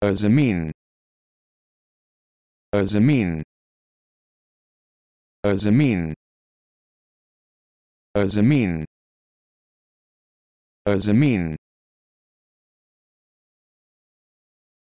A Zamin. A Zamin. A A A